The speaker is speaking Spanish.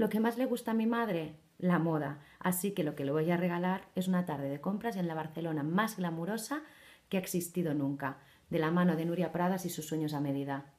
Lo que más le gusta a mi madre, la moda. Así que lo que le voy a regalar es una tarde de compras en la Barcelona más glamurosa que ha existido nunca, de la mano de Nuria Pradas y sus sueños a medida.